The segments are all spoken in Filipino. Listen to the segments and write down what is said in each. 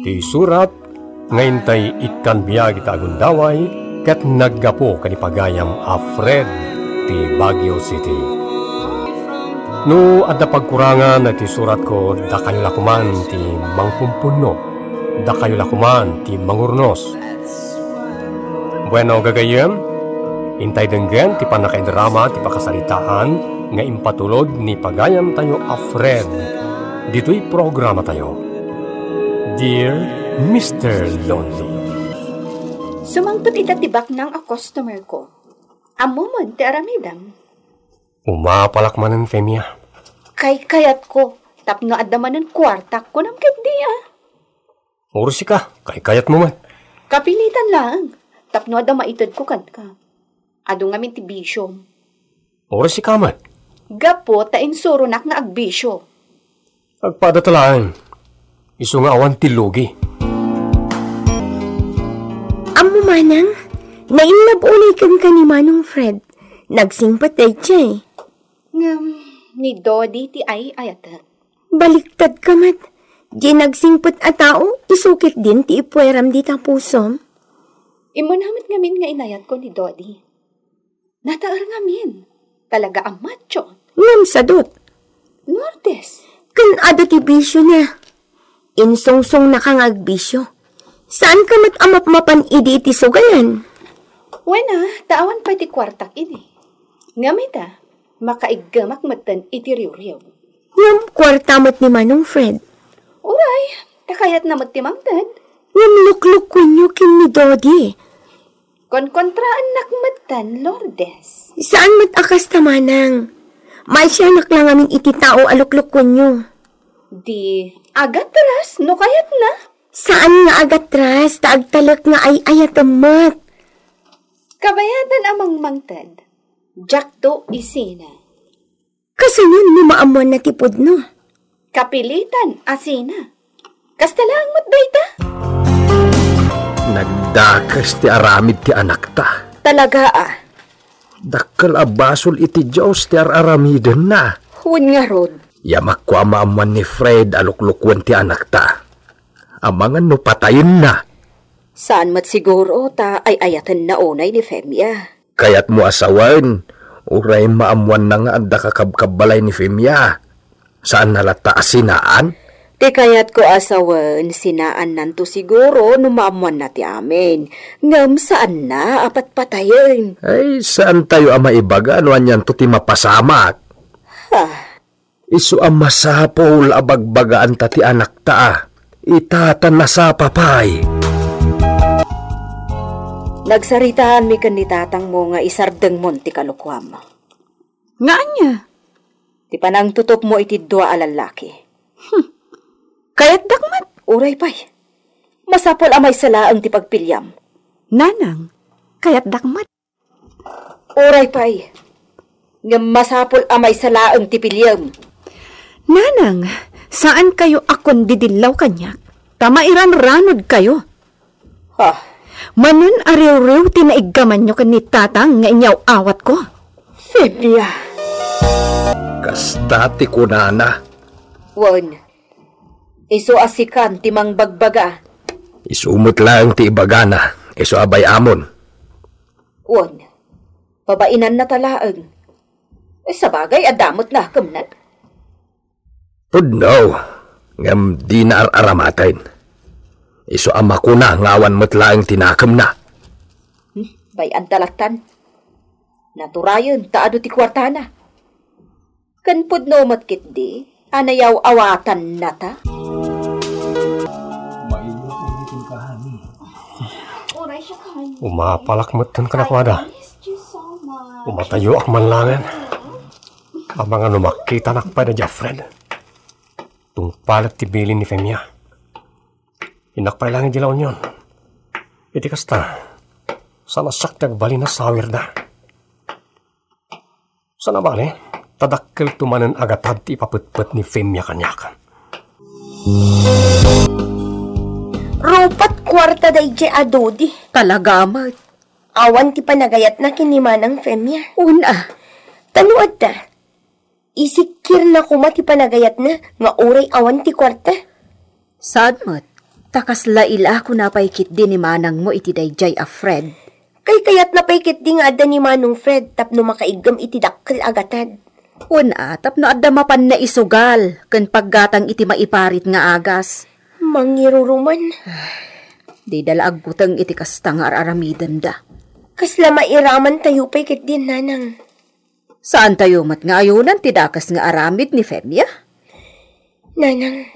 ti surat ngayon tay itkan biyag daway kat naggapo kanipagayam a Fred ti Baguio City. No adda pagkurangan na ti surat ko da kayo lakuman ti mangpumpunno, da kayo lakuman ti mangurnos. Bueno gagayem, intay denggen ti panakaidrama ti pakasalitaan nga impatulod ni pagayam tayo a Fred. Dito'y programa tayo. Dear Mr. Lonely Sumangpot itatibak ng a customer ko. Amumod ti aramidam. Umapalak manan, Femia. Kay kayat ko, tapno adamanan kwarta ko ng kandiya. Orusi ka, kay kayat mo man. Kapilitan lang, tapno adama itod ko kan ka. Ado nga min tibisyo. Orusi ka man. Gapo ta insuro nak na agbisyo. Agpadatalaan. talaan. Iso nga awan ti Logi. Amo manang, nainlab ulay kan ka ni Manong Fred. Nagsingpatay ay siya eh. Um, ni Dodi ti ay ayatan. Baliktad kamat. Di nagsingpat a tao, isukit din ti ipueram di tapusom. Imunamit ngamin nga inayat ko ni Dodi. Nataar ngamin. Talaga ang macho. Ngam sadot. Nortes. Kan ada ti bisyo niya insungsong nakangagbisyo. Saan ka matamap-mapan idi iti sugayan? Wena, taawan pa iti kwartak ini. Ngamita, makaiggamak matan iti riw-riw. Ngam kwarta kwartamot ni Manong Fred. Uray, takayat na magtimamtan. Ngam lukluk kunyo kin ni Dodi. Konkontraan nakmatan, Lourdes. Saan matakastamanang? May siya naklangamin iti tao alukluk kunyo. Di, agatras, no kayat na. Saan nga agatras, taagtalak nga ay ayatamat. Kabayatan amang mangtad, jakto isina. Kasunod ni maamon na tipod no. Kapilitan, asina. Kastalang matbayta. Nagdakas ti aramid ti anak ta. Talaga ah. Dakal abasol iti Diyos ti aramiden na. Huwag nga, Rod. Yamakwama man ni Fred aluklukwan ti anak ta. Amangan no patayin na. Saan mat siguro ta ay ayatan na unay ni Femia? Kayat mo asawan, uray maamuan na nga anda kakabkabalay ni Femia. Saan nalata asinaan? Di kayat ko asawan, sinaan nanto siguro no maamuan na ti amin. Ngam saan na apat patayin? Ay, saan tayo ama ibaga? Ano anyan to ti mapasamak? Ha, Isu ang masapol abagbagaan tati anak taa. Itatan na sa papay. Nagsaritaan mi kan ni tatang mo nga isardeng monti kalukwam. Nga niya? Di pa nang tutop mo itidwa alalaki. Hm. Kayat dakmat. Uray pa'y. Masapol amay salaang ti pagpilyam. Nanang, kayat dakmat. Uray pa'y. Nga masapol amay salaang ti pilyam. Nanang, saan kayo akon didilaw kanyak? Tamairan ranod kayo. Ha? Manun ariw-riw tinaiggaman nyo kan ni tatang nga inyaw awat ko. Fibia. Kastati ko nana. Won, iso asikan timang bagbaga. Isumot lang ti ibagana, iso abay amon. Won, babainan na talaang. Eh, bagay, adamot na, kumnat. Pudnaw, ngam na aramatain. Iso ama ko na ngawan matlaang tinakam na. Hmm, bay ang Naturayon, taado ti kwartana. Kan pudno matkit di, anayaw awatan na ta. Umapalak ka na kwada. Umatayo akman langan. Abangan umakita nak pada Jafred. palat ti tibilin ni Femia. Ah. Inakpailangin dila onyon. Iti kasta, salasak nagbali na sawir da. Sana bali, tadakkil tumanan agatad ti paputput ni Femia kanyakan. Rupat kwarta day je adodi. Talagamat. Awan ti panagayat na kinimanang Femia. Ah. Una. Tanuad da isikir na kuma ti panagayat na nga oray awan ti kwarta. Sadmat, takasla ila ko napaykit din ni manang mo iti dayjay a Fred. Kay kayat na napaykit din nga adda ni manong Fred tapno makaiggam iti dakkel agatan. Una, tapno adda mapan na isugal kan paggatang iti maiparit nga agas. Mangiruruman. Di dalaag butang iti kastang araramidan da. Kasla mairaman tayo paykit din nanang. Saan tayo mat nga ayunan tidakas nga aramid ni Femya? Nanang,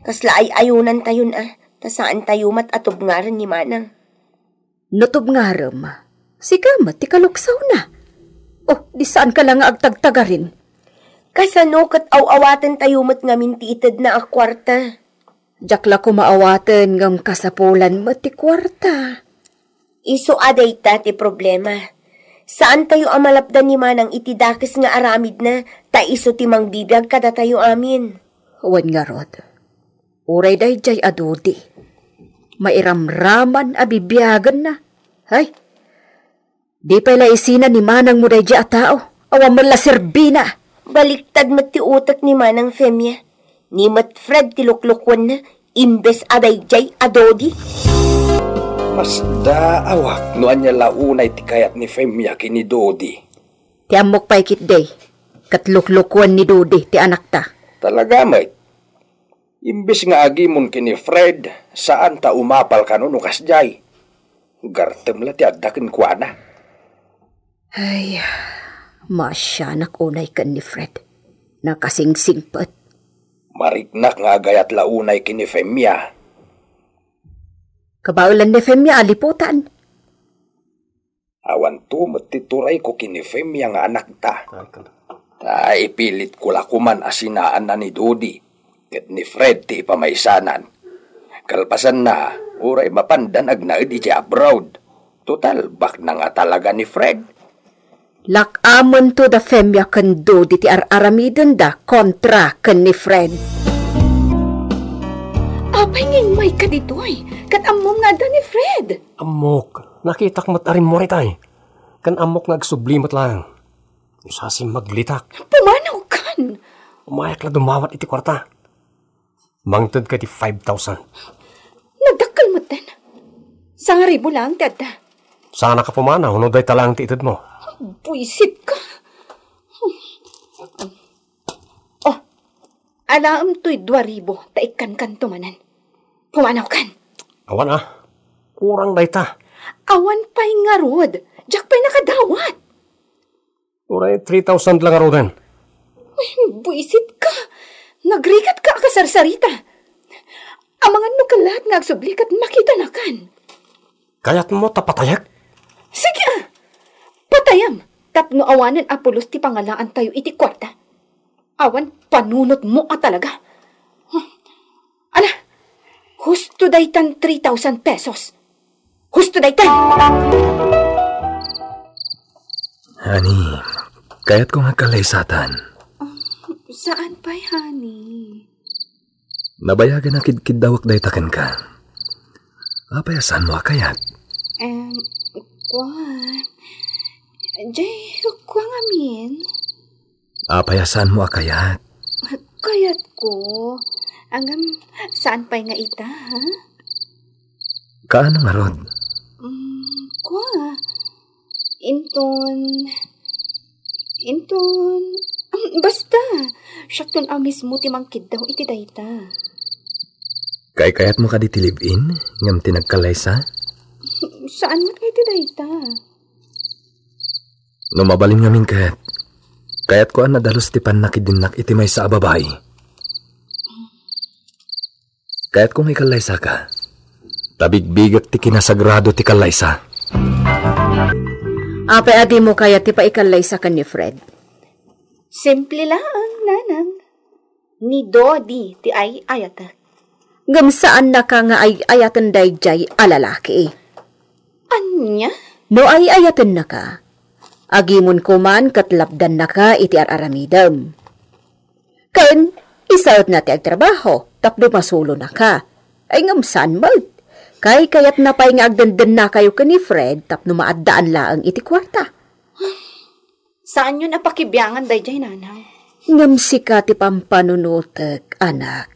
kasla ay ayunan tayo na. Ta saan tayo mat atubngaran ni Manang? Natubngaram. Sika mat tikaluksaw na. Oh, di saan ka lang agtagtaga rin? Kasano kat awawatan tayo mat nga tiitad na akwarta. Jakla ko maawatan ngam kasapulan mati kwarta. Iso aday ta ti problema. Saan tayo amalapdan ni manang itidakis nga aramid na taiso timang bibiyag kada tayo amin? Huwan nga rod. Uray day jay adudi. Mairamraman abibiyagan na. Hay, di pa isina ni manang mo day jay atao. Awa man la sirbina. Baliktad mat ti utak ni manang Femya. Ni mat Fred tiluklukwan na imbes aday jay adodi. Music Masda awak no anya launay ti ni Femya kini Dodi. Ti amok pa ikit day. Katluklukwan ni Dodi ti anak ta. Talaga may. Imbis nga agimon kini Fred, saan ta umapal ka no kasjay? Gartem la ti addakin kwa na. Ay, masyanak unay kan ni Fred. Nakasingsing pat. Mariknak nga agayat launay kini Femya kabaulan ni Femya aliputan. Ah, Awan to matituray ko kini Femya ang anak ta. Ta ipilit ko lakuman asinaan na ni Dodi. Kat ni Fred ti pamaysanan. Kalpasan na, uray mapandanag na di abroad. Total, bak na nga talaga ni Fred. Lakamon to da Femya kan Dodi ti araramidon da kontra kan ni Fred. Apay may ka dito ay. Kat amom na ni Fred. Amok. Nakitak mat arim mo ritay. Kan amok nagsublimat lang. Isa si maglitak. Pumanaw kan. Umayak na dumawat iti kwarta. Mangtad ka ti 5,000. Nagdakal mo din. Sangaribo lang, tiyada. Sana ka pumanaw, no day talang ti itid mo. Buisit ka. Oh, alam to'y dwaribo, taikan kan tumanan. Puwanaw-kan. Awan ah. Kurang dayta. Awan pa'y nga rod. Jack pa'y nakadawat. Uray, 3,000 lang aroden. Buisit ka. Nagrikat ka kasarsarita. Amangan mo ka lahat nga agsublikat makita na kan. Kayat mo tapatayak? Sige ah. Patayam. Tapno awanan apulos ti pangalaan tayo iti kwarta. Awan panunot mo a talaga. Husto tan 3,000 pesos. Husto tan! Honey, kaya't kong hagkalaysatan. Um, saan pa'y, honey? Nabayagan na kidkid dawak daytakan ka. Apayasan mo kayat. Um, kwan. Jay, kwan amin. Apayasan mo kayat. Kayat ko. Angam, saan pa'y nga ita, ha? Kaano nga ron? Mm, kwa. Inton... Inton... Um, basta. Syakton ang mismo timangkid daw iti dayta. Kay kayat mo ka di tilibin? Ngam tinagkalaysa? Saan mo kay ti dayta? Numabalim ngamin kayat. Kaya't ko ang nadalos ti panakidinnak iti may sa ababay. Kaya't kung ikalaysa ka, tabigbigat ti kinasagrado ti kalaysa. Ape adi mo kaya ti paikalaysa ka ni Fred. Simple lang, nanang. Ni Dodi ti ay ayatak. Gam saan na ka nga ay ayatan dayjay alalaki Anya? No ay ayatan na ka. Agimon ko man katlapdan na ka iti araramidam. Ken, isaot na ti agtrabaho, tapno masulo na ka. Ay ngam saan malt? Kay kayat na pa'y nga agdandan na kayo ka ni Fred, tapno maadaan laang iti kwarta. Saan yun napakibiyangan, day nanang? Ngam si ka ti pampanunutek, anak.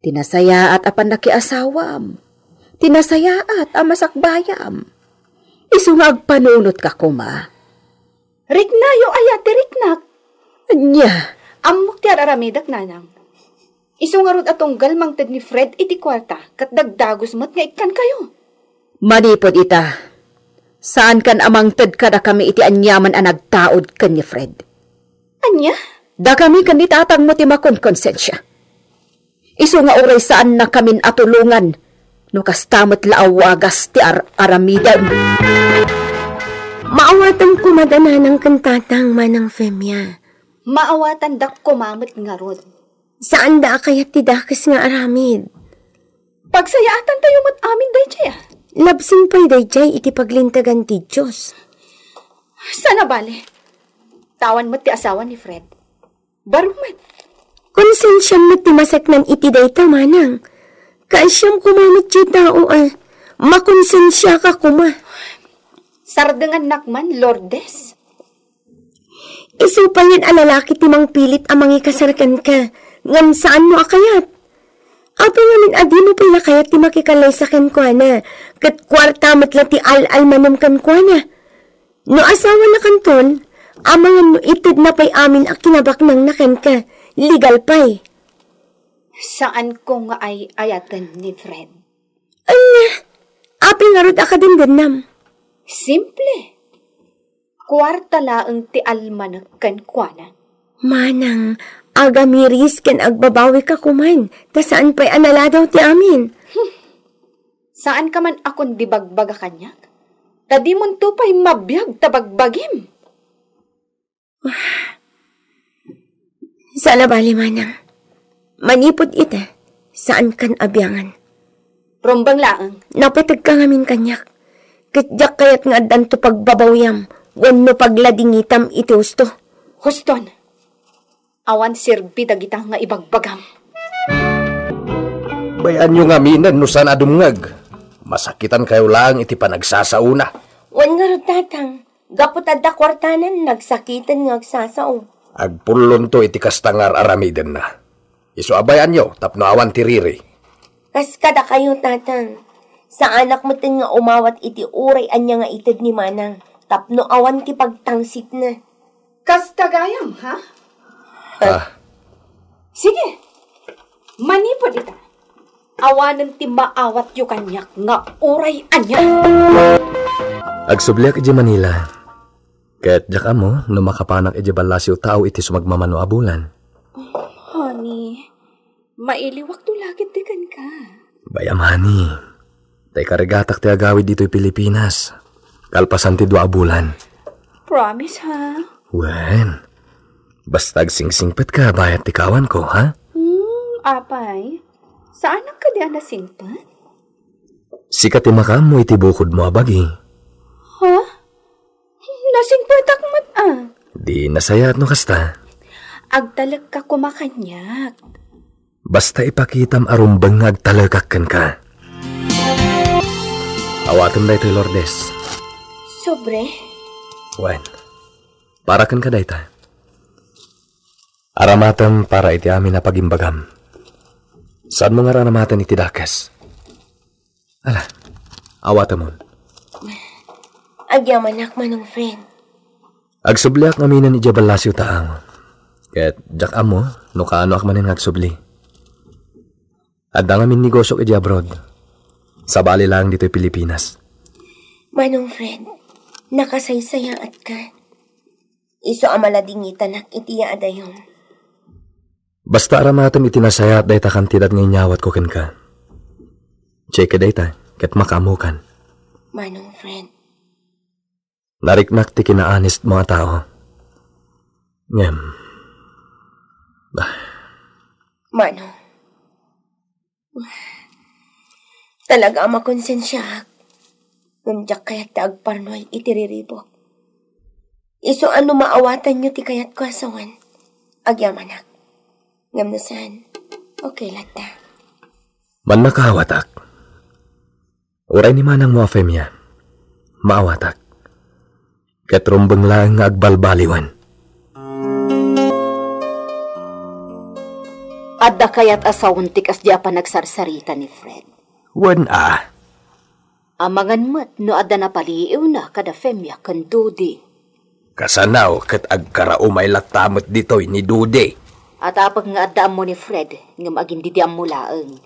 Tinasaya at apan nakiasawam. Tinasaya at amasakbayam. Isungag panunot ka kuma. Riknayo ayat ti riknak. Anya. Amok ti aramidak nanang. Isungarod atong galmang ted ni Fred iti kwarta kat dagdagos mat nga ikan kayo. Manipod ita. Saan kan amang ted kada kami iti anyaman ang nagtaod kan ni Fred? Anya? Da kami kan itatang mo ti makon konsensya. Isunga oray saan na kamin atulungan no kastamot laawagas ti ar aramidan. Maawatan ko madana ng kantatang manang femya. Maawatan dak kumamit nga rod. Saan da kayat ti dakis nga aramid? Pagsayaatan tayo mat amin dayjay ah. Labsing pa'y dayjay iti paglintagan ti Diyos. Sana bale. Tawan mo ti asawa ni Fred. Barumat. Konsensyam mo ti masaknan iti day tamanang. manang Kaasyam kumamit siya tao ah. Eh. Makonsensya ka kuma. Sardangan nakman, Lordes. Isupayan ang ah, lalaki timang pilit ah, ang mga kasarkan ka. Ngam saan mo akayat? Apo nga min adi ah, mo pala kaya ti makikalay sa kankwana. Kat kwarta matla ti al-al manam kankwana. No asawa na kanton, amangan no itid na pa'y amin ang kinabak ng nakan ka. Legal pa'y saan ko nga ay ayatan ni Fred. Anya, apil nga rod akadin ganam. Simple. Kwarta laang ti alma na kankwana. Manang, agamiris ken agbabawi ka kuman, ta saan pa'y analadaw ti amin. Hmm. Saan ka man akon dibagbaga kanyak? Tadi mon pa'y mabiyag tabagbagim. Sana bali manang manipod ite, saan kan abiyangan. Rombang laang. Napitag ka ngamin kanyak. Kityak kayat nga danto wan wano pagladingitam iti husto. Huston, awan sirbi dagitang nga ibagbagam. Bayan nyo nga minan no san adumngag. Masakitan kayo lang iti panagsasauna. Wan nga ro tatang, gapot adda kwartanan nagsakitan nga agsasaw. Agpulon to iti kastangar aramidan na Isuabayan nyo, tapno awan tiriri. Kaskada kayo, tatang. Sa anak mo tin nga umawat iti uray anya nga itid ni manang. Tapno awan ti pagtangsit na. Kasta gayam, ha? Ah. Uh, Sige. Manipod ita. Awanan ti maawat yu kanyak nga uray anya. Agsubliak ka Manila. Kaya't jak amo, no makapanak iti balasyo tao iti sumagmamano abulan ni mailiwak tulagit dikan ka. Bayamani, tay karigatak ti agawid dito'y Pilipinas. Kalpasan ti dua bulan. Promise ha? Wen, basta agsing ka bayat tikawan ko ha? Hmm, apay. Saan ang ka di anasingpet? Sikat makam mo iti bukod mo abagi. Ha? Nasingpet akmat ah. Di nasayat no kasta agtalag ka kumakanyak. Basta ipakitam arumbang nga agtalagakan ka. Awatan dayta Lourdes. Sobre? Wen, para kan ka dayta. Aramatan para iti amin na pagimbagam. Saan mo nga aramatan iti dakas? Ala, awatan mo. Agyaman akman ng friend. Agsubliak ngaminan ijabal lasyo taang. Ket, jak amo, no kaano ak manin nagsubli. At amin negosyo iti abroad. Sabali lang dito'y Pilipinas. Manong friend, nakasaysaya at ka. Iso amalading itanak itiya adayong. Basta aramatam itinasaya at dayta kantidad tidat inyawat nyawat ko ken ka. Check dayta, ket makamukan. Manong friend. Nariknak ti kinaanis mga tao. Ngem. Yeah. Manong, talaga makonsensya. Nundiyak kayat taagparnoy itiriribok. Iso ano maawatan nyo ti kayat ko asawan. Agyamanak. Ngamnasan. Okay lata. Man makahawatak. Uray ni manang mo afemya. Maawatak. Katrumbang lang agbalbaliwan. Adda kayat asawuntik as di pa nagsarsarita ni Fred. Wan a. Amangan mat no ada na paliiw na kada femya kan Dudi. Kasanaw kat agkarao may latamot ditoy ni Dudi. At apag nga adda mo ni Fred nga magindidiam mo laeng.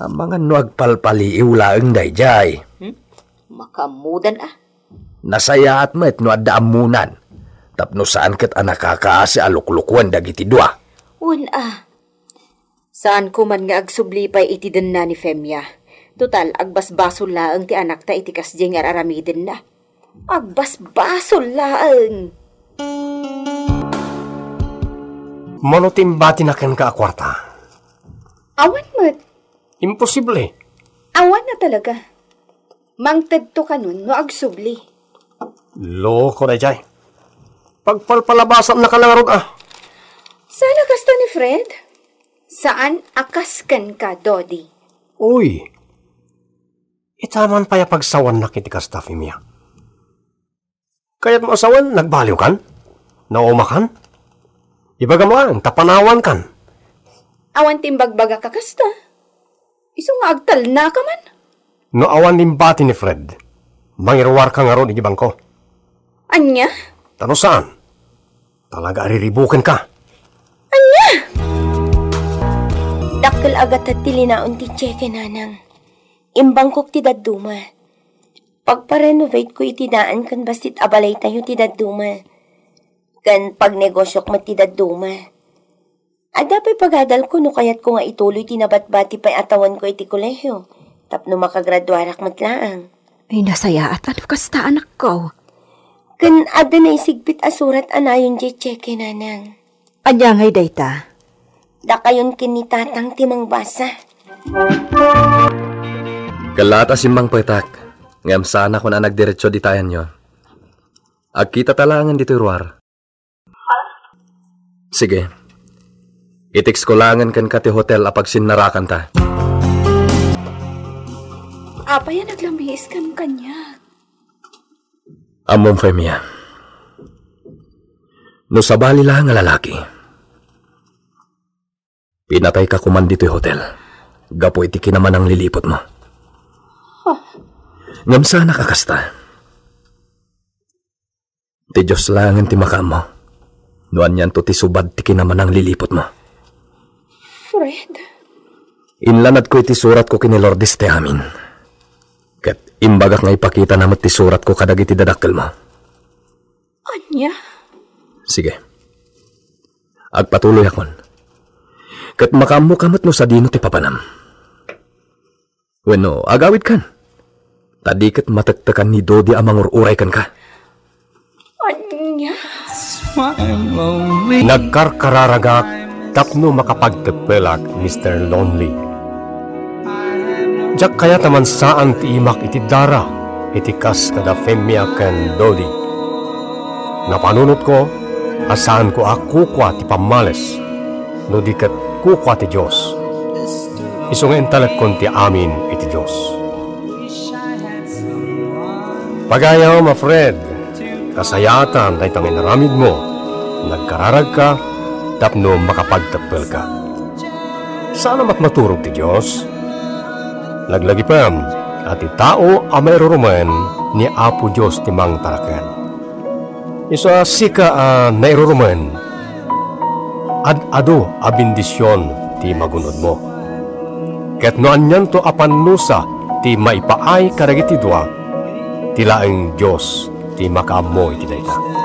Amangan no agpalpaliiw laeng dayjay. Hmm? Makamudan ah. Nasaya at met no adda amunan. Tapno saan kat anakakaasi aluklukwan dagiti dua. Un ah. Saan ko man nga agsubli pa iti na ni Femya. Total, agbasbasol laang ti anak ta iti kasjeng araramiden na. Agbasbasol laang! Manutim ba tinakin ka akwarta? Awan mo't. Imposible. Awan na talaga. Mangtagto ka nun no agsubli. Loko na jay. Pagpalpalabasan na ka lang ah. Sana kasta ni Fred? Saan akasken ka, Dodi? Uy! Itaman pa pagsawan na kiti kastafi miya. Kaya't mo asawan, nagbaliw kan? Nauma kan? Ibagamaan, tapanawan kan? Awan timbagbaga ka kasta. Isang maagtal na ka man. No awan timbati ni Fred. Mangirwar ka nga ron, igibang ko. Anya? Tano saan? Talaga ariribukin ka. Dakkel agat at tilinaon ti tseke nanang. Imbangkok ti daduma. Pagparenovate ko itinaan kan basit abalay tayo ti daduma. Kan pagnegosyok mo ti daduma. pa'y pagadal ko no kayat ko nga ituloy tinabatbati pa'y atawan ko iti kolehiyo. Tapno makagraduarak matlaang. Ay nasaya at ano kasta anak ko? Kan ada na isigbit asurat anayon di tseke nanang. Anya ngay dayta. Da kayon kinitatang timang basa. Kalata si Mang Poetak. Ngam sana ko na nagdiretsyo di tayan yon. Agkita talangan dito ruar. Sige. Itix ko langan kan kati hotel apag sinarakan ta. Apa yan naglamihis kan kanya? Amon, Femia. No sabali lang nga lalaki. Pinatay ka kuman dito'y hotel. Gapoy, tiki naman ang lilipot mo. Huh. Ngamsa nakakasta. Ti Diyos langin ti maka mo. Nuan yan to ti subad tiki naman ang lilipot mo. Fred? Inlanad ko iti surat ko kini Lord te amin. Kat imbagak nga ipakita namat ti surat ko kadag iti dadakkel mo. Anya? Sige. Agpatuloy akon. Kat makamukamat no sa dino ti papanam. Weno, agawid kan. Tadi kat matagtakan ni Dodi amang uray kan ka. Anya. Nagkarkararagak tapno makapagtepelak Mr. Lonely. Jak kaya taman saan ti imak iti dara kas kada femya ken Dodi. Napanunot ko asaan ko ako kwa ti pamales no di agkuka ti Diyos. Isungen talagkon ti amin iti Diyos. Pagayaw, ma Fred, kasayatan na itang inaramid mo, nagkararag ka, tapno makapagtagpil ka. Sana matmaturog ti Diyos. Laglagi pa, at tao ang mayroruman ni Apo Diyos ti Mang Tarakan. Isa sika ang uh, nairuruman ad-ado abindisyon ti magunod mo. Ket no anyan to nusa ti maipaay karagiti dua, tila ang Diyos ti makaamo iti dayta.